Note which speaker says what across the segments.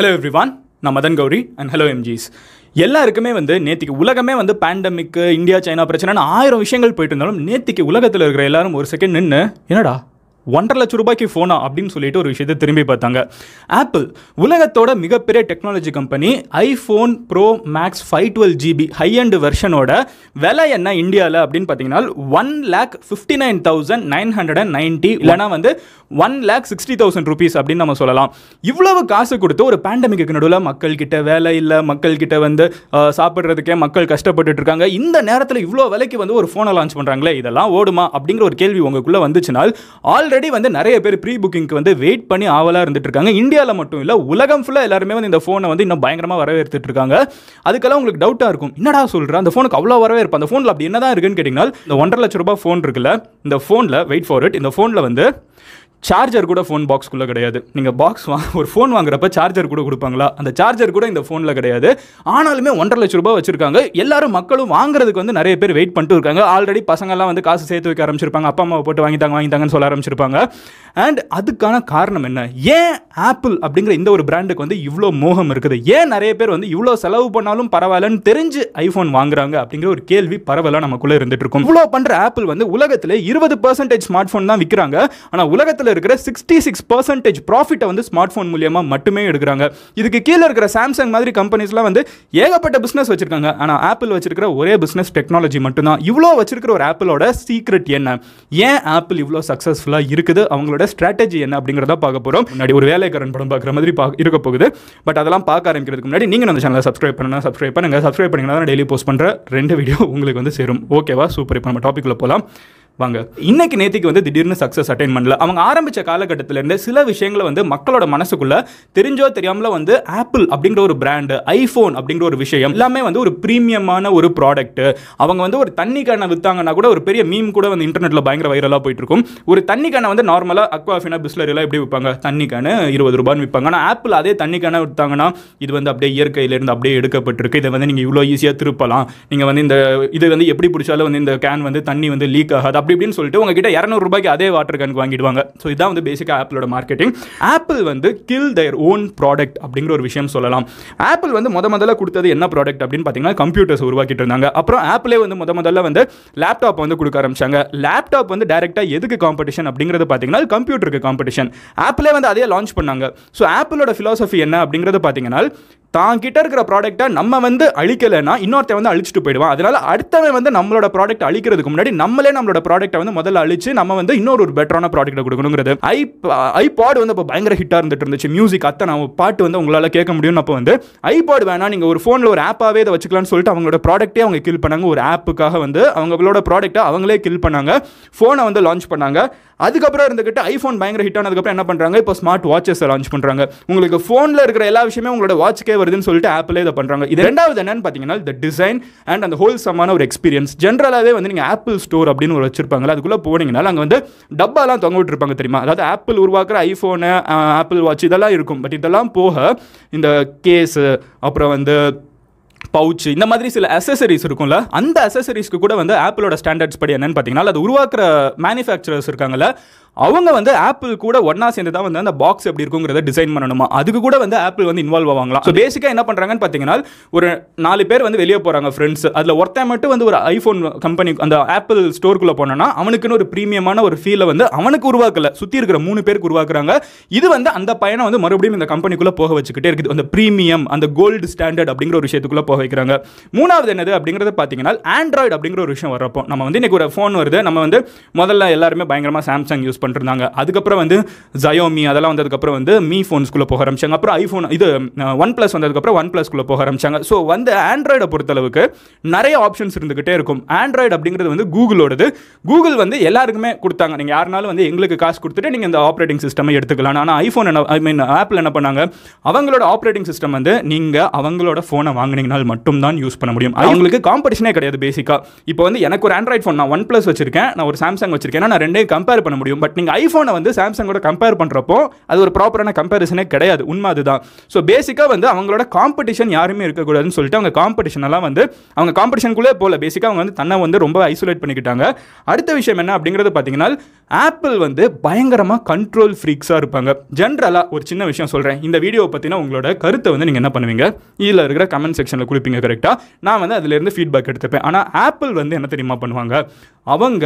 Speaker 1: hello everyone நான் Madan Gauri and hello MGs எல்லாருக்குமே வந்து நேத்திக்கு உலகமே வந்து பேண்டமிக்கு இந்தியா சைனா பிரச்சனைன்னு ஆயிரம் விஷயங்கள் போயிட்டு இருந்தாலும் நேத்திக்கு உலகத்தில் இருக்கிற எல்லாரும் ஒரு செகண்ட் நின்று என்னடா ஒன்றரை லட்ச ரூபாய்க்கு ஃபோனா அப்படின்னு சொல்லிட்டு ஒரு விஷயத்தை திரும்பி பார்த்தாங்க ஆப்பிள் உலகத்தோட மிகப்பெரிய technology company iPhone pro max five twelve GB high and வெர்ஷனோட விலை என்ன இந்தியாவில் அப்படின்னு பார்த்தீங்கன்னா one lakh fifty nine thousand nine hundred and ninety இல்லைனா வந்து one lakh sixty thousand rupees அப்படின்னு நம்ம சொல்லலாம் இவ்வளவு காசு கொடுத்து ஒரு பேண்டமிக்கு நடுவில் மக்கள்கிட்ட வேலை இல்லை மக்கள்கிட்ட வந்து சாப்பிட்றதுக்கே மக்கள் கஷ்டப்பட்டு இருக்காங்க இந்த நேரத்தில் இவ்வளோ விலைக்கு வந்து ஒரு ஃபோனை லான்ச் பண்ணுறாங்களே இதெல்லாம் ஓடுமா அப்படிங்கிற ஒரு கேள்வி உங்களுக்குள்ளே வந்துச்சுனால் ஆல்ரெடி ஆல்ரெடி வந்து நிறைய பேர் ப்ரீ புக்கிங்க்கு வந்து வெயிட் பண்ணி ஆவலாக இருந்துட்டு இருக்காங்க இந்தியாவில் மட்டும் இல்லை உலகம் ஃபுல்லாக எல்லாருமே வந்து இந்த ஃபோனை வந்து இன்னும் பயங்கரமாக வரவேற்றுட்டு இருக்காங்க அதுக்கெல்லாம் உங்களுக்கு டவுட்டாக இருக்கும் என்னடா சொல்கிறேன் அந்த ஃபோனுக்கு அவ்வளோ வரவேற்பு அந்த ஃபோனில் அப்படி என்ன தான் இருக்குன்னு கேட்டிங்கன்னா இந்த ஒன்றரை லட்ச ரூபாய் ஃபோன் இருக்குல்ல இந்த ஃபோனில் வெயிட் ஃபார் இட் இந்த ஃபோனில் வந்து சார்ஜர் கூட ஃபோன் பாக்ஸ்க்குள்ளே கிடையாது நீங்கள் பாக்ஸ் வா ஒரு ஃபோன் வாங்குறப்ப சார்ஜர் கூட கொடுப்பாங்களா அந்த சார்ஜர் கூட இந்த ஃபோனில் கிடையாது ஆனாலுமே ஒன்றரை லட்ச ரூபாய் வச்சுருக்காங்க எல்லாரும் மக்களும் வாங்குறதுக்கு வந்து நிறைய பேர் வெயிட் பண்ணிட்டு இருக்காங்க ஆல்ரெடி பசங்கள்லாம் வந்து காசு சேர்த்து வைக்க ஆரம்பிச்சிருப்பாங்க அப்பா அம்மா போட்டு வாங்கிட்டாங்க வாங்கிட்டாங்கன்னு சொல்ல ஆரம்பிச்சிருப்பாங்க அண்ட் அதுக்கான காரணம் என்ன ஏன் ஆப்பிள் அப்படிங்கிற இந்த ஒரு பிராண்டுக்கு வந்து இவ்வளோ மோகம் இருக்குது ஏன் நிறைய பேர் வந்து இவ்வளோ செலவு பண்ணாலும் பரவாயில்லன்னு தெரிஞ்சு ஐஃபோன் வாங்குறாங்க அப்படிங்கிற ஒரு கேள்வி பரவலாக நமக்குள்ளே இருந்துட்டு இருக்கும் இவ்வளோ பண்ணுற ஆப்பிள் வந்து உலகத்தில் இருபது பர்சன்டேஜ் ஸ்மார்ட் ஃபோன் தான் விற்கிறாங்க ஆனால் உலகத்தில் இந்தியாவில் இருக்கிற சிக்ஸ்டி சிக்ஸ் பர்சன்டேஜ் ப்ராஃபிட்டை வந்து ஸ்மார்ட் ஃபோன் மூலியமாக மட்டுமே எடுக்கிறாங்க இதுக்கு கீழே இருக்கிற சாம்சங் மாதிரி கம்பெனிஸ்லாம் வந்து ஏகப்பட்ட பிஸ்னஸ் வச்சிருக்காங்க ஆனால் ஆப்பிள் வச்சிருக்கிற ஒரே பிஸ்னஸ் டெக்னாலஜி மட்டும்தான் இவ்வளோ வச்சிருக்கிற ஒரு ஆப்பிளோட சீக்ரெட் என்ன ஏன் ஆப்பிள் இவ்வளோ சக்ஸஸ்ஃபுல்லாக இருக்குது அவங்களோட ஸ்ட்ராட்டஜி என்ன அப்படிங்கிறத பார்க்க போகிறோம் முன்னாடி ஒரு வேலைக்காரன் படம் பார்க்குற மாதிரி பா இருக்க போகுது பட் அதெல்லாம் பார்க்க ஆரம்பிக்கிறதுக்கு முன்னாடி நீங்கள் அந்த சேனலை சப்ஸ்கிரைப் பண்ணணும் சப்ஸ்கிரைப் பண்ணுங்கள் சப்ஸ்கிரைப் பண்ணிங்கன்னா டெய்லி போஸ்ட் பண்ணுற ரெண்டு வீடியோ உங்களுக்கு வந்து சேரும் ஓகேவா சூப்பர் இப்போ நம்ம டாப்பிக்கில் போகலாம் வாங்க இன்னைக்கு நேத்திக்கு வந்து திடீர்னு சக்ஸஸ் அட்டைன் பண்ணல அவங்க ஆரம்பித்த காலகட்டத்திலேருந்து சில விஷயங்களை வந்து மக்களோட மனசுக்குள்ள தெரிஞ்சோ தெரியாமல வந்து ஆப்பிள் அப்படிங்கிற ஒரு பிராண்டு ஐஃபோன் அப்படிங்கிற ஒரு விஷயம் எல்லாமே வந்து ஒரு ப்ரீமியமான ஒரு ப்ராடக்ட் அவங்க வந்து ஒரு தண்ணி கேனை விற்றாங்கன்னா கூட ஒரு பெரிய மீம் கூட வந்து இன்டர்நெட்டில் பயங்கர வைரலாக போயிட்டு இருக்கும் ஒரு தண்ணி கேனை வந்து நார்மலாக அக்வாஃபினா பிஸ்லரிலாம் எப்படி விற்பாங்க தண்ணி கேனு இருபது ரூபான்னு விற்பாங்க ஆனால் ஆப்பிள் அதே தண்ணி கேனை விற்றாங்கன்னா இது வந்து அப்படியே இயற்கையிலேருந்து அப்படியே எடுக்கப்பட்டிருக்கு இதை வந்து நீங்கள் இவ்வளோ ஈஸியாக திருப்பலாம் நீங்கள் வந்து இந்த இது வந்து எப்படி பிடிச்சாலும் வந்து இந்த கேன் வந்து தண்ணி வந்து லீக் ஆகாது அப்படி இப்படின்னு சொல்லிட்டு உங்ககிட்ட இரநூறுபாய்க்கு அதே வாட்டர் கனுக்கு வாங்கிடுவாங்க ஸோ இதான் வந்து பேசிக்காக ஆப்பிளோட மார்க்கெட்டிங் ஆப்பிள் வந்து கில் தயர் ஓன் ப்ராடக்ட் அப்படிங்கிற ஒரு விஷயம் சொல்லலாம் ஆப்பிள் வந்து முத முதல்ல கொடுத்தது என்ன ப்ராடக்ட் அப்படின்னு பார்த்தீங்கன்னா கம்ப்யூட்டர்ஸ் உருவாக்கிட்டு இருந்தாங்க அப்புறம் ஆப்பிளே வந்து முத முதல்ல வந்து லேப்டாப் வந்து கொடுக்க ஆரம்பிச்சாங்க லேப்டாப் வந்து டேரெக்டாக எதுக்கு காம்படிஷன் அப்படிங்கிறது பார்த்தீங்கன்னா கம்ப்யூட்டருக்கு காம்படிஷன் ஆப்பிளே வந்து அதே லான்ச் பண்ணாங்க ஸோ ஆப்பிளோட ஃபிலாசபி என்ன அப்படிங்கிறது பார்த்தீங்கன்னா தான் கிட்ட இருக்கிற ப்ராடக்ட்டை நம்ம வந்து அழிக்கலைன்னா இன்னொருத்த வந்து அழிச்சிட்டு போயிடுவான் அதனால அடுத்தவன் வந்து நம்மளோட ப்ராடக்ட் அழிக்கிறதுக்கு முன்னாடி நம்மளே நம்மளோட ப்ராடக்ட்டை வந்து முதல்ல அழிச்சு நம்ம வந்து இன்னொரு ஒரு பெட்டரான ப்ராடக்ட்டை கொடுக்கணுங்கிறது ஐ ஐபாட் வந்து இப்போ பயங்கர ஹிட்டாக இருந்துட்டு இருந்துச்சு மியூசிக் அத்தனை பாட்டு வந்து உங்களால் கேட்க முடியும்னு அப்போ வந்து ஐபாட் வேணா நீங்கள் ஒரு ஃபோனில் ஒரு ஆப்பாகவே இதை வச்சுக்கலாம்னு சொல்லிட்டு அவங்களோட ப்ராடக்ட்டே அவங்க கில் பண்ணாங்க ஒரு ஆப்புக்காக வந்து அவங்களோட ப்ராடக்ட்டை அவங்களே கில் பண்ணாங்க ஃபோனை வந்து லான்ச் பண்ணாங்க அதுக்கப்புறம் இருந்துக்கிட்டு ஐஃபோன் பயங்கர ஹிட் ஆனதுக்கப்புறம் என்ன பண்ணுறாங்க இப்போ ஸ்மார்ட் வாட்சஸை லான்ச் பண்ணுறாங்க உங்களுக்கு ஃபோனில் இருக்கிற எல்லா விஷயமே உங்களோட வாட்ச்க்கே வருதுன்னு சொல்லிட்டு ஆப்பிளே இதை பண்ணுறாங்க இது ரெண்டாவது என்னன்னு பார்த்தீங்கன்னா இந்த டிசைன் அண்ட் அந்த ஹோல் சமான ஒரு எக்ஸ்பீரியன்ஸ் ஜென்ரலாகவே வந்து நீங்கள் ஆப்பிள் ஸ்டோர் அப்படின்னு ஒரு வச்சிருப்பாங்களா அதுக்குள்ளே போனீங்கன்னா அங்கே வந்து டப்பாலாம் தொங்க விட்டுருப்பாங்க தெரியுமா அதாவது ஆப்பிள் உருவாக்குற ஐஃபோனு ஆப்பிள் வாட்ச் இதெல்லாம் இருக்கும் பட் இதெல்லாம் போக இந்த கேஸு அப்புறம் வந்து பவுச் இந்த மாதிரி சில அசசரிஸ் இருக்கும்ல அந்த அசசரிஸ்க்கு கூட வந்து ஆப்பிளோட ஸ்டாண்டர்ட்ஸ் படி என்னன்னு பார்த்தீங்கன்னா அது உருவாக்குற மேனுஃபேக்சரர்ஸ் இருக்காங்கல்ல அவங்க வந்து ஆப்பிள் கூட ஒன்னா சேர்ந்து தான் வந்து அந்த பாக்ஸ் எப்படி இருக்குங்கிறத டிசைன் பண்ணணுமா அதுக்கு கூட வந்து ஆப்பிள் வந்து இன்வால்வ் ஆவாங்களாம் ஸோ பேசிக்காக என்ன பண்ணுறாங்கன்னு பார்த்தீங்கன்னா ஒரு நாலு பேர் வந்து வெளியே போகிறாங்க ஃப்ரெண்ட்ஸ் அதில் ஒருத்தன் மட்டும் வந்து ஒரு ஐஃபோன் கம்பெனி அந்த ஆப்பிள் ஸ்டோருக்குள்ளே போனோம்னா அவனுக்குன்னு ஒரு ப்ரீமியமான ஒரு ஃபீலை வந்து அவனுக்கு உருவாக்கல சுற்றி இருக்கிற மூணு பேருக்கு உருவாக்குறாங்க இது வந்து அந்த பையனை வந்து மறுபடியும் இந்த கம்பெனிக்குள்ளே போக வச்சுக்கிட்டே இருக்குது அந்த ப்ரீமியம் அந்த கோல்டு ஸ்டாண்டர்ட் அப்படிங்கிற ஒரு விஷயத்துக்குள்ளே போக வைக்கிறாங்க மூணாவது என்னது அப்படிங்கிறது பார்த்தீங்கன்னா ஆண்ட்ராய்டு அப்படிங்கிற ஒரு விஷயம் வரப்போ நம்ம வந்து இன்றைக்கி ஒரு ஃபோன் வருது நம்ம வந்து முதல்ல எல்லாருமே பயங்கரமாக சாம்சங் யூஸ் பண்ணிருந்தாங்க அதுக்கப்புறம் வந்து ஜயோமி அதெல்லாம் வந்ததுக்கப்புறம் வந்து மீ ஃபோன்ஸ்குள்ளே போக ஆரம்பிச்சாங்க அப்புறம் ஐஃபோன் இது ஒன் ப்ளஸ் வந்ததுக்கப்புறம் ஒன் ப்ளஸ்குள்ளே போக ஆரம்பிச்சாங்க ஸோ வந்து ஆண்ட்ராய்டை பொறுத்தளவுக்கு நிறைய ஆப்ஷன்ஸ் இருந்துக்கிட்டே இருக்கும் ஆண்ட்ராய்டு அப்படிங்கிறது வந்து கூகுளோடது கூகுள் வந்து எல்லாருக்குமே கொடுத்தாங்க நீங்கள் யாருனாலும் வந்து எங்களுக்கு காசு கொடுத்துட்டு நீங்கள் இந்த ஆப்ரேட்டிங் சிஸ்டமே எடுத்துக்கலாம் ஆனால் ஐஃபோன் என்ன ஐ மீன் ஆப்பில் என்ன பண்ணாங்க அவங்களோட ஆப்ரேட்டிங் சிஸ்டம் வந்து நீங்கள் அவங்களோட ஃபோனை வாங்கினீங்கனால் மட்டும்தான் யூஸ் பண்ண முடியும் அவங்களுக்கு காம்படிஷனே கிடையாது பேசிக்காக இப்போ வந்து எனக்கு ஒரு ஆண்ட்ராய்ட் ஃபோன் நான் ஒன் ப்ளஸ் வச்சிருக்கேன் நான் ஒரு சாம்சங் வச்சிருக்கேன் நான் ரெண்டே கம்பேர் பண்ண முடியும் பட் பட் நீங்கள் ஐஃபோனை வந்து சாம்சங்கோட கம்பேர் பண்ணுறப்போ அது ஒரு ப்ராப்பரான கம்பேரிசனே கிடையாது உண்மை அதுதான் ஸோ பேசிக்காக வந்து அவங்களோட காம்படிஷன் யாருமே இருக்கக்கூடாதுன்னு சொல்லிட்டு அவங்க காம்படிஷன் எல்லாம் வந்து அவங்க காம்படிஷனுக்குள்ளே போகல பேசிக்காக அவங்க வந்து தன்னை வந்து ரொம்ப ஐசோலேட் பண்ணிக்கிட்டாங்க அடுத்த விஷயம் என்ன அப்படிங்கிறது பார்த்தீங்கன்னா ஆப்பிள் வந்து பயங்கரமாக கண்ட்ரோல் ஃப்ரீக்ஸாக இருப்பாங்க ஜென்ரலாக ஒரு சின்ன விஷயம் சொல்கிறேன் இந்த வீடியோவை பற்றினா உங்களோட கருத்தை வந்து நீங்கள் என்ன பண்ணுவீங்க இதில் இருக்கிற கமெண்ட் செக்ஷனில் கொடுப்பீங்க கரெக்டாக நான் வந்து அதிலேருந்து ஃபீட்பேக் எடுத்துப்பேன் ஆனால் ஆப்பிள் வந்து என்ன தெரியுமா பண்ணுவாங்க அவங்க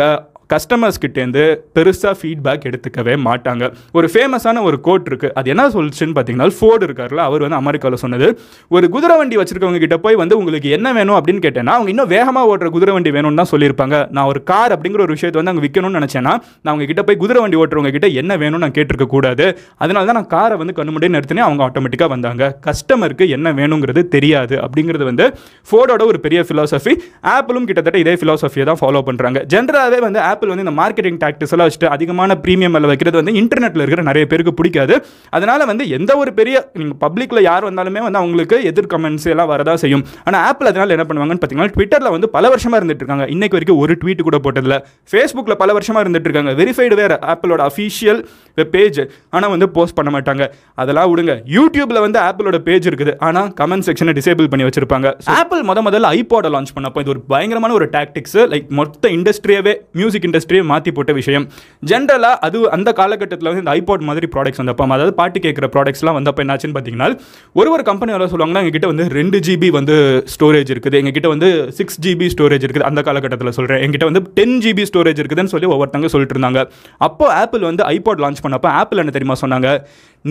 Speaker 1: கஸ்டமர்ஸ் கிட்டேருந்து பெருசாக ஃபீட்பேக் எடுத்துக்கவே மாட்டாங்க ஒரு ஃபேமஸான ஒரு கோட் இருக்குது அது என்ன சொல்லிச்சுன்னு பார்த்தீங்கன்னா ஃபோர்டு இருக்கார்ல அவர் வந்து அமெரிக்காவில் சொன்னது ஒரு குதிரை வண்டி வச்சிருக்கவங்க கிட்ட போய் வந்து உங்களுக்கு என்ன வேணும் அப்படின்னு கேட்டேன்னா அவங்க இன்னும் வேகமாக ஓடுற குதிரை வண்டி வேணும்னு தான் சொல்லியிருப்பாங்க நான் ஒரு கார் அப்படிங்கிற ஒரு விஷயத்தை வந்து அங்கே விற்கணும்னு நினச்சேன்னா நான் அவங்க கிட்ட போய் குதிரை வண்டி ஓட்டுறவங்க கிட்ட என்ன வேணும்னு நான் கேட்டிருக்க கூடாது அதனால தான் நான் காரை வந்து கண்ணு முடி நிறுத்தினே அவங்க ஆட்டோமேட்டிக்காக வந்தாங்க கஸ்டமருக்கு என்ன வேணுங்கிறது தெரியாது அப்படிங்கிறது வந்து ஃபோர்டோட ஒரு பெரிய ஃபிலாசபி ஆப்பிளும் கிட்டத்தட்ட இதே ஃபிலாசபியை தான் ஃபாலோ பண்ணுறாங்க ஜென்ரலாகவே வந்து ஆப் ஆப்பிள் வந்து இந்த மார்க்கெட்டிங் டாக்டிக்ஸ் எல்லாம் வச்சுட்டு அதிகமான ப்ரீமியம் எல்லாம் வைக்கிறது வந்து இன்டர்நெட்டில் இருக்கிற நிறைய பேருக்கு பிடிக்காது அதனால வந்து எந்த ஒரு பெரிய நீங்கள் பப்ளிக்கில் யார் வந்தாலுமே வந்து அவங்களுக்கு எதிர் கமெண்ட்ஸ் எல்லாம் வரதா செய்யும் ஆனால் ஆப்பிள் அதனால என்ன பண்ணுவாங்கன்னு பார்த்தீங்கன்னா ட்விட்டரில் வந்து பல வருஷமாக இருந்துட்டு இருக்காங்க இன்றைக்கு வரைக்கும் ஒரு ட்வீட் கூட போட்டதில்ல ஃபேஸ்புக்கில் பல வருஷமாக இருந்துட்டு இருக்காங்க வெரிஃபைடு வேறு ஆப்பிளோட வெப் பேஜ் ஆனால் வந்து போஸ்ட் பண்ண மாட்டாங்க அதெல்லாம் விடுங்க யூடியூப்பில் வந்து ஆப்பிளோட பேஜ் இருக்குது ஆனால் கமெண்ட் செக்ஷனை டிசேபிள் பண்ணி வச்சிருப்பாங்க ஆப்பிள் முத முதல்ல ஐபோட லான்ச் பண்ணப்போ இது ஒரு பயங்கரமான ஒரு டாக்டிக்ஸ் லைக் மொத்த இண்டஸ்ட்ரியவே மியூசிக் இண்டஸ்ட்ரியை மாற்றி போட்ட விஷயம் ஜென்ரலாக அது அந்த காலகட்டத்தில் வந்து இந்த ஐபாட் மாதிரி ப்ராடக்ட்ஸ் வந்தப்போ அதாவது பாட்டு கேட்குற ப்ராடக்ட்ஸ்லாம் வந்தப்போ என்னாச்சுன்னு பார்த்தீங்கன்னா ஒரு ஒரு கம்பெனி வேலை சொல்லுவாங்கன்னா எங்ககிட்ட வந்து ரெண்டு ஜிபி வந்து ஸ்டோரேஜ் இருக்குது எங்ககிட்ட வந்து சிக்ஸ் ஜிபி ஸ்டோரேஜ் இருக்குது அந்த காலகட்டத்தில் சொல்கிறேன் எங்கிட்ட வந்து டென் ஜிபி ஸ்டோரேஜ் இருக்குதுன்னு சொல்லி ஒவ்வொருத்தங்க சொல்லிட்டு இருந்தாங்க அப்போ ஆப்பிள் வந்து ஐபாட் லான்ச் பண்ணப்போ ஆப்பிள் என்ன தெரியுமா சொன்னாங்க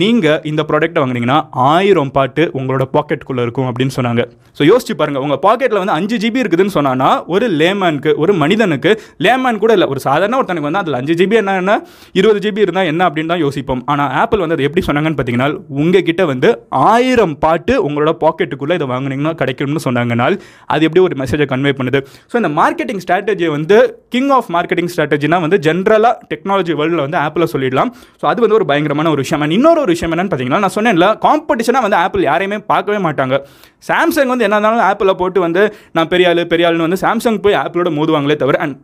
Speaker 1: நீங்கள் இந்த ப்ராடக்ட்டை வாங்குனீங்கன்னா ஆயிரம் பாட்டு உங்களோட பாக்கெட்டுக்குள்ளே இருக்கும் அப்படின்னு சொன்னாங்க ஸோ யோசிச்சு பாருங்கள் உங்கள் பாக்கெட்டில் வந்து அஞ்சு ஜிபி இருக்குதுன்னு சொன்னான்னா ஒரு லேமனுக்கு ஒரு மனிதனுக்கு லேமேன் கூட இல்லை ஒரு சாதாரண ஒருத்தனுக்கு வந்து அதில் அஞ்சு ஜிபி என்ன இருபது ஜிபி இருந்தால் என்ன அப்படின்னு தான் யோசிப்போம் ஆனால் ஆப்பிள் வந்து அது எப்படி சொன்னாங்கன்னு பார்த்தீங்கன்னா உங்கள் வந்து ஆயிரம் பாட்டு உங்களோட பாக்கெட்டுக்குள்ளே இதை வாங்குனீங்கன்னா கிடைக்கும்னு சொன்னாங்கன்னால் அது எப்படி ஒரு மெசேஜை கன்வே பண்ணுது ஸோ இந்த மார்க்கெட்டிங் ஸ்ட்ராட்டஜி வந்து கிங் ஆஃப் மார்க்கெட்டிங் ஸ்ட்ராட்டஜினா வந்து ஜென்ரலாக டெக்னாலஜி வேர்ல்டில் வந்து ஆப்பில் சொல்லிடலாம் ஸோ அது வந்து ஒரு பயங்கரமான ஒரு விஷயம் அண்ட் இன்னொரு ஒரு விஷயம் என்னென்னு பார்த்தீங்கன்னா நான் சொன்னேன்ல காம்படிஷனாக வந்து ஆப்பிள் யாரையுமே பார்க்கவே மாட்டாங்க சாம்சங் வந்து என்ன இருந்தாலும் ஆப்பிளில் போட்டு வந்து நான் பெரிய ஆள் பெரிய ஆளுன்னு வந்து சாம்சங் போய் ஆப்பிளோட மோதுவாங்களே தவிர அண்ட்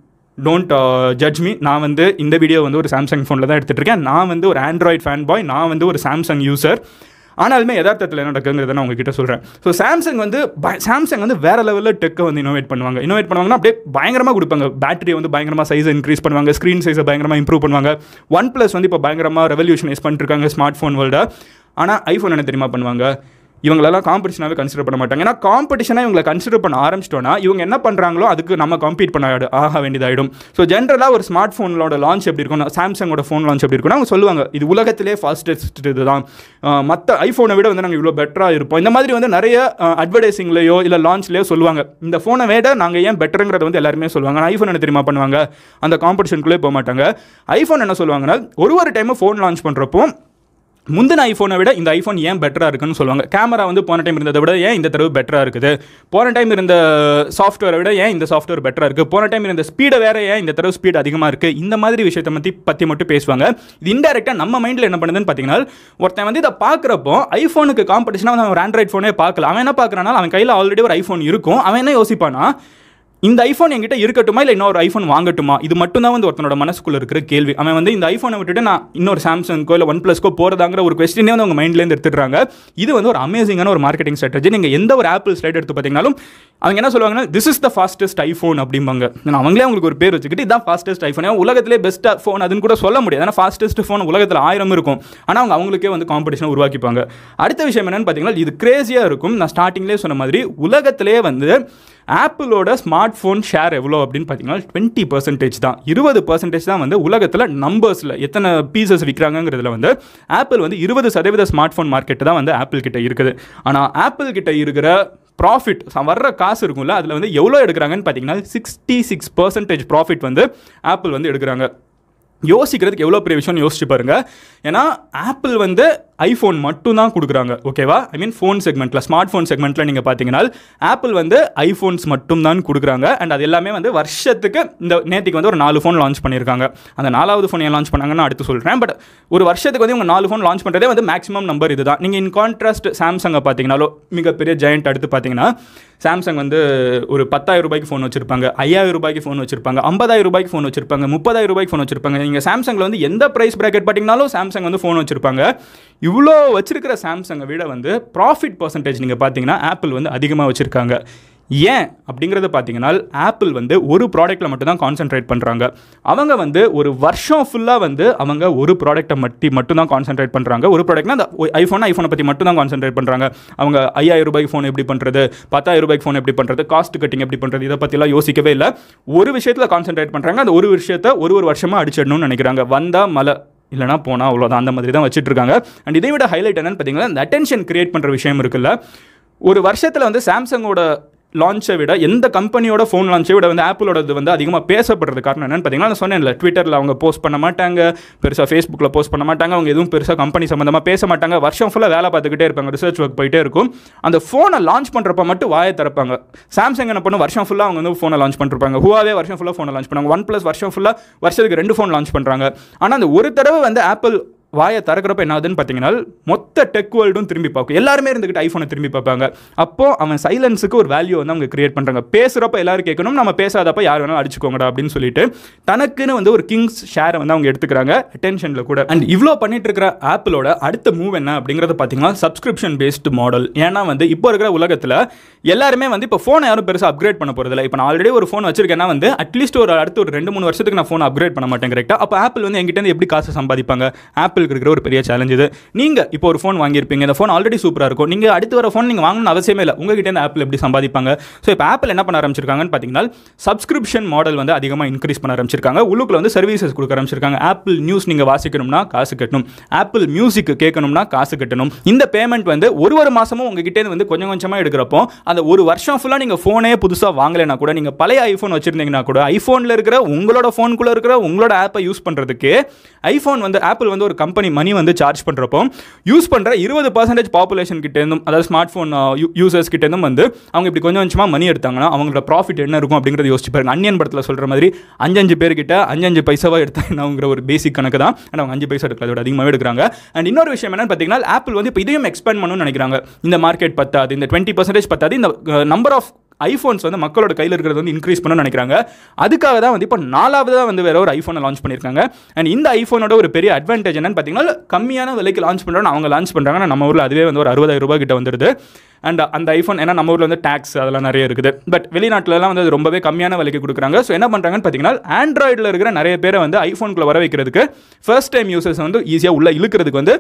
Speaker 1: டோன்ட் ஜட்ஜ் மீ நான் வந்து இந்த வீடியோ வந்து ஒரு சாம்சங் ஃபோனில் தான் எடுத்துகிட்டு இருக்கேன் நான் வந்து ஒரு ஆண்ட்ராய்ட் ஃபேன் பாய் நான் வந்து ஒரு சாம்சங் யூசர் ஆனாலுமே யதார்த்தத்தில் என்ன நடக்குங்கிறத நான் உங்ககிட்ட சொல்கிறேன் ஸோ சாம்சங் வந்து சாம்சங் வந்து வேறு லெவலில் டெக்கை வந்து இனோவேட் பண்ணுவாங்க இனோவேட் பண்ணுவாங்கன்னா அப்படியே பயங்கரமாக கொடுப்பாங்க பேட்டரியை வந்து பயங்கரமாக சைஸை இன்க்ரீஸ் பண்ணுவாங்க ஸ்க்ரீன் சைஸை பயங்கரமாக இம்ப்ரூவ் பண்ணுவாங்க ஒன் ப்ளஸ் வந்து இப்போ பயங்கரமாக ரெவல்யூஷனைஸ் பண்ணிருக்காங்க ஸ்மார்ட் ஃபோன் வேர்ல்டை ஆனால் ஐஃபோன் என்ன தெரியுமா பண்ணுவாங்க இவங்களெல்லாம் காம்படிஷனாகவே கன்சிடர் பண்ண மாட்டாங்க ஏன்னா காம்படிஷனாக இவங்களை கன்சிடர் பண்ண ஆரம்பிச்சிட்டோன்னா இவங்க என்ன பண்ணுறாங்களோ அதுக்கு நம்ம கம்ப்ளீட் பண்ண ஆக வேண்டியதாகிடும் ஸோ ஜென்ரலாக ஒரு ஸ்மார்ட் ஃபோனோட லான்ச் எப்படி இருக்கும் சாம்சங்கோட ஃபோன் லான்ச் எப்படி இருக்கும்னா அவங்க சொல்லுவாங்க இது உலகத்திலே ஃபாஸ்டஸ்ட் இது தான் மற்ற ஐஃபோனை விட வந்து நாங்கள் இவ்வளோ பெட்டராக இருப்போம் இந்த மாதிரி வந்து நிறைய அட்வர்டைஸிங்லேயோ இல்லை லான்ச்லேயோ சொல்லுவாங்க இந்த ஃபோனை விட நாங்கள் ஏன் பெட்டருங்கிறத வந்து எல்லாருமே சொல்லுவாங்க ஐஃபோன் என்ன தெரியுமா பண்ணுவாங்க அந்த காம்படிஷனுக்குள்ளே போக மாட்டாங்க ஐஃபோன் என்ன சொல்லுவாங்கன்னா ஒரு ஒரு டைமும் ஃபோன் லான்ச் பண்ணுறப்போ முந்தின ஐஃபோனை விட இந்த ஐஃபோன் ஏன் பெட்டராக இருக்குன்னு சொல்லுவாங்க கேமரா வந்து போன டைம் இருந்ததை விட ஏன் இந்த தடவை பெட்டராக இருக்குது போன டைம் இருந்த சாஃப்ட்வேரை விட ஏன் இந்த சாஃப்ட்வேர் பெட்டராக இருக்குது போன டைம் இருந்த ஸ்பீடை வேற ஏன் இந்த தடவை ஸ்பீட் அதிகமாக இருக்குது இந்த மாதிரி விஷயத்தை பற்றி பற்றி மட்டும் பேசுவாங்க இது இன்டெரக்டாக நம்ம மைண்டில் என்ன பண்ணுதுன்னு பார்த்தீங்கன்னா ஒருத்தன் வந்து இதை பார்க்குறப்போ ஐஃபோனுக்கு காம்படிஷனாக அவன் ஆண்ட்ராய்ட் ஃபோனே பார்க்கல அவன் என்ன பார்க்குறனால அவன் கையில் ஆல்ரெடி ஒரு ஐஃபோன் இருக்கும் அவன் என்ன யோசிப்பானா இந்த ஐஃபோன் என்கிட்ட இருக்கட்டுமா இல்லை இன்னொரு ஐஃபோன் வாங்கட்டுமா இது மட்டும் தான் வந்து ஒருத்தனோட மனசுக்குள்ள இருக்கிற கேள்வி அவன் வந்து இந்த ஐஃபோனை விட்டுட்டு நான் இன்னொரு சாம்சங்கோ இல்லை ஒன் ப்ளஸ்க்கோ போகிறதாங்கிற ஒரு கொஸ்டினே வந்து அவங்க மைண்ட்லேருந்து எடுத்துடுறாங்க இது வந்து ஒரு அமேசிங்கான ஒரு மார்க்கெட்டிங் ஸ்ட்ராட்டஜி நீங்கள் எந்த ஒரு ஆப்பிள் ஸ்லைட் எடுத்து பார்த்தீங்கனாலும் அவங்க என்ன சொல்லுவாங்கன்னா this is the fastest iPhone அப்படிம்பாங்க நான் அவங்களே அவங்களுக்கு ஒரு பேர் வச்சுக்கிட்டு இதான் ஃபாஸ்டஸ்ட் ஐஃபோன் உலகத்திலே பெஸ்ட்டாக ஃபோன் அதுன்னு கூட சொல்ல முடியாது ஆனால் ஃபாஸ்டஸ்ட் ஃபோன் உலகத்தில் ஆயிரம் இருக்கும் ஆனால் அவங்க அவங்களுக்கே வந்து காம்படிஷனை உருவாக்கிப்பாங்க அடுத்த விஷயம் என்னென்னு பார்த்தீங்கன்னா இது கிரேசியாக இருக்கும் நான் ஸ்டார்டிங்லேயே சொன்ன மாதிரி உலகத்திலே வந்து ஆப்பிளோட ஸ்மார்ட் ஃபோன் ஷேர் எவ்வளோ அப்படின்னு பார்த்தீங்கன்னா டுவெண்ட்டி பர்சன்டேஜ் தான் இருபது பர்சன்டேஜ் தான் வந்து உலகத்தில் நம்பர்ஸில் எத்தனை பீசஸ் விற்கிறாங்கிறதுல வந்து ஆப்பிள் வந்து இருபது சதவீத ஸ்மார்ட் ஃபோன் மார்க்கெட்டு தான் வந்து ஆப்பிள் கிட்ட இருக்குது ஆனால் ஆப்பிள் கிட்ட இருக்கிற ப்ராஃபிட் வர்ற காசு இருக்கும்ல அதில் வந்து எவ்வளோ எடுக்கிறாங்கன்னு பார்த்தீங்கன்னா சிக்ஸ்டி சிக்ஸ் பர்சன்டேஜ் ப்ராஃபிட் வந்து ஆப்பிள் வந்து எடுக்கிறாங்க யோசிக்கிறதுக்கு எவ்வளோ பெரிய விஷயம்னு யோசிச்சு பாருங்கள் ஏன்னா ஆப்பிள் வந்து ஐஃபோன் மட்டும் தான் கொடுக்குறாங்க ஓகேவா ஐ மீன் ஃபோன் செக்மெண்ட்டில் ஸ்மார்ட் ஃபோன் செக்மெண்ட்டில் நீங்கள் பார்த்தீங்கன்னா ஆப்பிள் வந்து ஐஃபோன்ஸ் மட்டும் தான் கொடுக்குறாங்க அண்ட் அது எல்லாமே வந்து வருஷத்துக்கு இந்த நேற்றுக்கு வந்து ஒரு நாலு ஃபோன் லான்ச் பண்ணியிருக்காங்க அந்த நாலாவது ஃபோன் ஏன் லான்ச் பண்ணாங்கன்னு அடுத்து சொல்கிறேன் பட் ஒரு வருஷத்துக்கு வந்து இவங்க நாலு ஃபோன் லான்ச் பண்ணுறதே வந்து மேக்ஸிமம் நம்பர் இது தான் நீங்கள் இன் கான்ட்ராஸ்ட் சாம்சங்கை பார்த்தீங்கனாலோ மிகப்பெரிய ஜெயண்ட் அடுத்து பார்த்தீங்கன்னா சாம்சங் வந்து ஒரு பத்தாயிரம் ரூபாய்க்கு ஃபோன் வச்சிருப்பாங்க ஐயாயிரம் ரூபாய்க்கு ஃபோன் வச்சிருப்பாங்க ஐம்பதாயிரம் ரூபாய்க்கு ஃபோன் வச்சிருப்பாங்க முப்பதாயிரம் ரூபாய்க்கு ஃபோன் வச்சிருப்பாங்க நீங்கள் சாம்சங்கில் வந்து எந்த ப்ரைஸ் ப்ராக்கெட் பார்த்தீங்கனாலும் சாம்சங் வந்து ஃபோன் வச்சிருப்பாங்க இவ்வளோ வச்சிருக்கிற சாம்சங்கை விட வந்து ப்ராஃபிட் பர்சன்டேஜ் நீங்கள் பார்த்தீங்கன்னா ஆப்பிள் வந்து அதிகமாக வச்சுருக்காங்க ஏன் அப்படிங்கிறத பார்த்தீங்கன்னா ஆப்பிள் வந்து ஒரு ப்ராடக்ட்டில் மட்டும்தான் கான்சென்ட்ரேட் பண்ணுறாங்க அவங்க வந்து ஒரு வருஷம் ஃபுல்லாக வந்து அவங்க ஒரு ப்ராடக்ட்டை மட்டி மட்டும்தான் கான்சென்ட்ரேட் பண்ணுறாங்க ஒரு ப்ராடக்ட்னா அந்த ஐஃபோன் ஐஃபோனை பற்றி மட்டும் தான் கான்சென்ட்ரேட் பண்ணுறாங்க அவங்க ஐயாயிரம் ரூபாய்க்கு ஃபோன் எப்படி பண்ணுறது பத்தாயிரம் ரூபாய்க்கு ஃபோன் எப்படி பண்ணுறது காஸ்ட் கட்டிங் எப்படி பண்ணுறது இதை பற்றிலாம் யோசிக்கவே இல்லை ஒரு விஷயத்தில் கான்சென்ட்ரேட் பண்ணுறாங்க அந்த ஒரு விஷயத்தை ஒரு ஒரு வருஷமாக அடிச்சிடணும்னு நினைக்கிறாங்க வந்தால் மலை இல்லைனா போனால் அவ்வளோதான் அந்த மாதிரி தான் வச்சுட்ருக்காங்க அண்ட் இதை விட ஹைலைட் என்னென்னு பார்த்தீங்கன்னா இந்த அட்டென்ஷன் கிரியேட் பண்ணுற விஷயம் இருக்குல்ல ஒரு வருஷத்தில் வந்து சாம்சங்கோட லான்ச்சை விட எந்த கம்பெனியோட ஃபோன் லான்ச்சை விட வந்து ஆப்பிளோடது வந்து அதிகமாக பேசப்படுறது காரணம் என்னென்னு பார்த்தீங்கன்னா நான் சொன்னேன்ல ட்விட்டரில் அவங்க போஸ்ட் பண்ண மாட்டாங்க பெருசாக ஃபேஸ்புக்கில் போஸ்ட் பண்ண மாட்டாங்க அவங்க எதுவும் பெருசாக கம்பெனி சம்மந்தமாக பேச மாட்டாங்க வருஷம் ஃபுல்லாக வேலை பார்த்துக்கிட்டே இருப்பாங்க ரிசர்ச் ஒர்க் போயிட்டே இருக்கும் அந்த ஃபோனை லான்ச் பண்ணுறப்ப மட்டும் வாயை திறப்பாங்க சாம்சங் என்ன பண்ணும் வருஷம் ஃபுல்லாக அவங்க வந்து ஃபோனை லான்ச் பண்ணிருப்பாங்க ஹுவாவே வருஷம் ஃபுல்லாக ஃபோனை லான்ச் பண்ணுவாங்க ஒன் ப்ளஸ் வருஷம் ஃபுல்லாக வருஷத்துக்கு ரெண்டு ஃபோன் லான்ச் பண்ணுறாங்க ஆனால் அந்த ஒரு தடவை வந்து ஆப்பிள் வாயை திறக்கிறப்ப என்ன ஆகுதுன்னு பார்த்தீங்கன்னா மொத்த டெக் வேர்ல்டும் திரும்பி பார்க்கும் எல்லாருமே இருந்துக்கிட்டு ஐஃபோனை திரும்பி பார்ப்பாங்க அப்போ அவன் சைலன்ஸுக்கு ஒரு வேல்யூ வந்து அவங்க கிரியேட் பண்ணுறாங்க பேசுகிறப்ப எல்லாரும் கேட்கணும் நம்ம பேசாதப்ப யார் வேணாலும் அடிச்சுக்கோங்கடா அப்படின்னு சொல்லிட்டு தனக்குன்னு வந்து ஒரு கிங்ஸ் ஷேரை வந்து அவங்க எடுத்துக்கிறாங்க டென்ஷனில் கூட அண்ட் இவ்வளோ பண்ணிட்டு இருக்கிற ஆப்பிளோட அடுத்த மூவ் என்ன அப்படிங்கிறத பார்த்தீங்கன்னா சப்ஸ்கிரிப்ஷன் பேஸ்டு மாடல் ஏன்னா வந்து இப்போ இருக்கிற உலகத்தில் எல்லாருமே வந்து இப்போ ஃபோனை யாரும் பெருசாக அப்கிரேட் பண்ண போகிறதில்ல இப்போ நான் ஆல்ரெடி ஒரு ஃபோன் வச்சிருக்கேன்னா வந்து அட்லீஸ்ட் ஒரு அடுத்து ஒரு ரெண்டு மூணு வருஷத்துக்கு நான் ஃபோன் அப்கிரேட் பண்ண மாட்டேன் கரெக்டாக அப்போ ஆப்பிள் வந்து எங்கிட்டேருந்து எப்படி காசு சம்பாதிப்பாங்க ஆப்பிள் உங்களுக்கு இருக்கிற ஒரு பெரிய சேலஞ்சு இது நீங்கள் இப்போ ஒரு ஃபோன் வாங்கியிருப்பீங்க இந்த ஃபோன் ஆல்ரெடி சூப்பராக இருக்கும் நீங்கள் அடுத்து வர ஃபோன் நீங்கள் வாங்கணும்னு அவசியமே இல்லை உங்ககிட்ட இந்த ஆப்பிள் எப்படி சம்பாதிப்பாங்க ஸோ இப்போ ஆப்பில் என்ன பண்ண ஆரம்பிச்சிருக்காங்கன்னு பார்த்தீங்கன்னா சப்ஸ்கிரிப்ஷன் மாடல் வந்து அதிகமாக இன்க்ரீஸ் பண்ண ஆரம்பிச்சிருக்காங்க உள்ளுக்குள்ள வந்து சர்வீசஸ் கொடுக்க ஆரம்பிச்சிருக்காங்க ஆப்பிள் நியூஸ் நீங்கள் வாசிக்கணும்னா காசு கட்டணும் ஆப்பிள் மியூசிக் கேட்கணும்னா காசு கட்டணும் இந்த பேமெண்ட் வந்து ஒரு ஒரு மாதமும் உங்ககிட்டேருந்து வந்து கொஞ்சம் கொஞ்சமாக எடுக்கிறப்போ அந்த ஒரு வருஷம் ஃபுல்லாக நீங்கள் ஃபோனே புதுசாக வாங்கலைன்னா கூட நீங்கள் பழைய ஐஃபோன் வச்சுருந்தீங்கன்னா கூட ஐஃபோனில் இருக்கிற உங்களோட ஃபோனுக்குள்ளே இருக்கிற உங்களோட ஆப்பை யூஸ் பண்ணுறதுக்கு ஐஃபோன் வந்து ஆப்பிள் வந்து ஒரு கம்பெனி கம்பெனி மணி வந்து சார்ஜ் பண்ணுறப்போ யூஸ் பண்ணுற இருபது பர்சன்டேஜ் பாப்புலேஷன் கிட்டேருந்தும் அதாவது ஸ்மார்ட் ஃபோன் யூசர்ஸ் கிட்டேருந்தும் வந்து அவங்க இப்படி கொஞ்சம் கொஞ்சமாக மணி எடுத்தாங்கன்னா அவங்களோட ப்ராஃபிட் என்ன இருக்கும் அப்படிங்கிறத யோசிச்சு பாருங்க அன்னியன் படத்தில் சொல்கிற மாதிரி அஞ்சஞ்சு பேர்கிட்ட அஞ்சஞ்சு பைசாவாக எடுத்தாங்க என்னங்கிற ஒரு பேசிக் கணக்கு தான் அண்ட் அவங்க அஞ்சு பைசா எடுக்கல அதோட அதிகமாக எடுக்கிறாங்க அண்ட் இன்னொரு விஷயம் என்னன்னு பார்த்தீங்கன்னா ஆப்பிள் வந்து இப்போ இதையும் எக்ஸ்பேண்ட் பண்ணணும்னு நினைக்கிறாங்க இந்த மார்க்கெட் பத்தாது இந்த டுவெண்ட்டி பர்சன்டேஜ் பத்தாது இந்த நம்பர் uh, ஆஃப் ஐஃபோன்ஸ் வந்து மக்களோட கையில் இருக்கிறது வந்து இன்க்ரீஸ் பண்ணு நினைக்கிறாங்க அதுக்காக தான் வந்து இப்போ நாலாவதாக வந்து வேற ஒரு ஐஃபோனை லான்ச் பண்ணியிருக்காங்க அண்ட் இந்த ஐஃபோனோட ஒரு பெரிய அட்வான்டேஜ் என்னன்னு பார்த்தீங்கன்னா கம்மியான விலைக்கு லான்ச் பண்ணுறோன்னு அவங்க லான்ச் பண்ணுறாங்கன்னா நம்ம ஊரில் அதுவே வந்து ஒரு அறுபதாயிரம் ரூபாய் கிட்ட வந்துடுது அண்ட் uh, அந்த ஐஃபோன் ஏன்னா நம்ம ஊரில் வந்து டேக்ஸ் அதெல்லாம் நிறைய இருக்குது பட் வெளிநாட்டிலலாம் வந்து அது ரொம்பவே கம்மியான விலைக்கு கொடுக்குறாங்க ஸோ என்ன பண்ணுறாங்கன்னு பார்த்தீங்கன்னா ஆண்ட்ராய்டில் இருக்கிற நிறைய பேரை வந்து ஐஃபோனுக்குள்ள வர வைக்கிறதுக்கு ஃபர்ஸ்ட் டைம் யூசர்ஸ் வந்து ஈஸியாக உள்ளே இழுக்கிறதுக்கு வந்து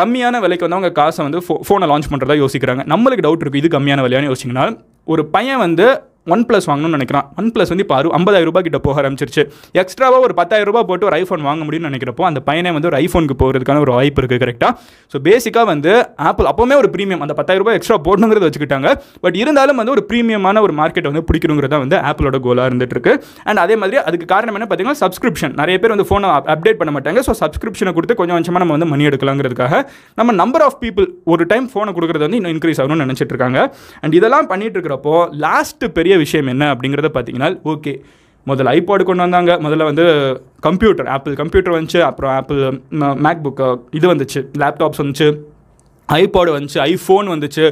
Speaker 1: கம்மியான விலைக்கு வந்து அவங்க காசை வந்து ஃபோ ஃபோனை லான்ச் பண்ணுறதா யோசிக்கிறாங்க நம்மளுக்கு டவுட் இருக்குது இது கம்மியான விலையானு யோசிச்சிங்கன்னா ஒரு பையன் வந்து ஒன் ப்ளஸ் வாங்கணும்னு நினைக்கிறான் ஒன் ப்ளஸ் வந்து இப்போ அறு ஐம்பதாயிரம் ரூபாய் கிட்ட போக ஆரம்பிச்சிருச்சு எக்ஸ்ட்ராவாக ஒரு பத்தாயிரம் ரூபாய் போட்டு ஒரு ஐஃபோன் வாங்க முடியும்னு நினைக்கிறப்போ அந்த பையனை வந்து ஒரு ஐஃபோனுக்கு போகிறதுக்கான ஒரு வாய்ப்பு இருக்குது கரெக்டாக ஸோ பேசிக்காக வந்து ஆப்பிள் அப்போவுமே ஒரு ப்ரீமியம் அந்த பத்தாயிரம் ரூபாய் எக்ஸ்ட்ரா போடணுங்கிறத வச்சுக்கிட்டாங்க பட் இருந்தாலும் வந்து ஒரு ப்ரீமியமான ஒரு மார்க்கெட்டை வந்து பிடிக்கணுங்கிறதா வந்து ஆப்பிளோட கோலாக இருந்துட்டு இருக்கு அண்ட் அதே மாதிரி அதுக்கு காரணம் என்ன பார்த்தீங்கன்னா சப்ஸ்கிரிப்ஷன் நிறைய பேர் வந்து ஃபோனை அப்டேட் பண்ண மாட்டாங்க ஸோ சப்ஸ்கிரிப்ஷனை கொடுத்து கொஞ்சம் கொஞ்சமாக நம்ம வந்து மணி எடுக்கலாங்கிறதுக்காக நம்ம நம்பர் ஆஃப் பீப்புள் ஒரு டைம் ஃபோனை கொடுக்குறது வந்து இன்னும் இன்க்ரீஸ் ஆகணும்னு நினச்சிட்டு இருக்காங்க அண்ட் இதெல்லாம் பண்ணிட்டு இருக்கிறப்போ லாஸ்ட் பெரிய பெரிய விஷயம் என்ன அப்படிங்கிறத பார்த்தீங்கன்னா ஓகே முதல்ல ஐபாடு கொண்டு வந்தாங்க முதல்ல வந்து கம்ப்யூட்டர் ஆப்பிள் கம்ப்யூட்டர் வந்துச்சு அப்புறம் ஆப்பிள் மேக் இது வந்துச்சு லேப்டாப்ஸ் வந்துச்சு ஐபாடு வந்துச்சு ஐஃபோன் வந்துச்சு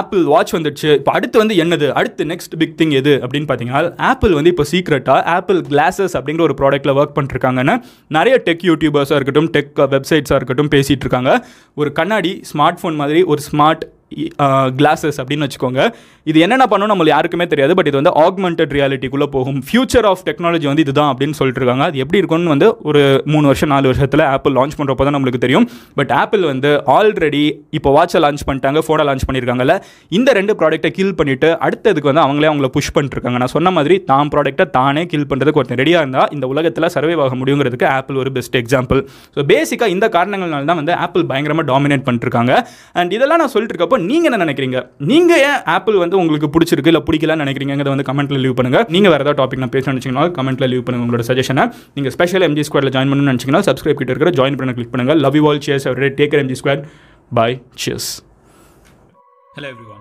Speaker 1: ஆப்பிள் வாட்ச் வந்துடுச்சு இப்போ அடுத்து வந்து என்னது அடுத்து நெக்ஸ்ட் பிக் திங் எது அப்படின்னு பார்த்தீங்கன்னா ஆப்பிள் வந்து இப்போ சீக்ரெட்டாக ஆப்பிள் கிளாஸஸ் அப்படிங்கிற ஒரு ப்ராடக்ட்டில் ஒர்க் பண்ணிருக்காங்கன்னு நிறைய டெக் யூடியூபர்ஸாக இருக்கட்டும் டெக் வெப்சைட்ஸாக இருக்கட்டும் பேசிகிட்டு இருக்காங்க ஒரு கண்ணாடி ஸ்மார்ட் ஃபோன் மாதிரி ஒரு ஸ்மார்ட் கிளாஸஸ் அப்படின்னு வச்சுக்கோங்க இது என்னென்ன பண்ணணும் நம்மளுக்கு யாருக்குமே தெரியாது பட் இது வந்து ஆக்மெண்டட் ரியாலிட்டிக்குள்ளே போகும் ஃபியூச்சர் ஆஃப் டெக்னாலஜி வந்து இதுதான் அப்படின்னு சொல்லிட்டு இருக்காங்க அது எப்படி இருக்கும்னு வந்து ஒரு மூணு வருஷம் நாலு வருஷத்தில் ஆப்பிள் லான்ச் பண்ணுறப்போ தான் நம்மளுக்கு தெரியும் பட் ஆப்பிள் வந்து ஆல்ரெடி இப்போ வாட்சை லான்ச் பண்ணிட்டாங்க ஃபோனை லான்ச் பண்ணியிருக்காங்கல்ல இந்த ரெண்டு ப்ராடக்ட்டை கில் பண்ணிவிட்டு அடுத்ததுக்கு வந்து அவங்களே அவங்கள புஷ் பண்ணிட்டுருக்காங்க நான் சொன்ன மாதிரி தான் ப்ராடக்ட்டை தானே கில் பண்ணுறதுக்கு ஒருத்தன் ரெடியாக இருந்தால் இந்த உலகத்தில் சர்வே ஆக முடியுங்கிறதுக்கு ஆப்பிள் ஒரு பெஸ்ட் எக்ஸாம்பிள் ஸோ பேசிக்காக இந்த காரணங்கள்னால தான் வந்து ஆப்பிள் பயங்கரமாக டாமினேட் பண்ணிட்டுருக்காங்க அண்ட் இதெல்லாம் நான் சொல்லிட்டு இருக்கப்போ நீங்கள் என்ன நினைக்கிறீங்க நீங்கள் ஏன் ஆப்பிள் வந்து உங்களுக்கு பிடிச்சிருக்கு இல்லை பிடிக்கலாம்னு நினைக்கிறீங்க வந்து கமெண்ட்டில் லீவ் பண்ணுங்கள் நீங்கள் வேறு ஏதாவது டாபிக் நான் பேசணும்னு நினச்சிங்கன்னா கமெண்ட்டில் லீவ் பண்ணுங்கள் உங்களோட சஜஷனை நீங்கள் ஸ்பெஷல் எம்ஜி ஸ்கொயரில் ஜாயின் பண்ணணும்னு நினைச்சிங்கன்னா சப்ஸ்கிரைப் கிட்ட இருக்கிற ஜாயின் பண்ண கிளிக் பண்ணுங்கள் லவ் யூ ஆல் சேர்ஸ் அவர் டேக்கர் MG square bye cheers hello every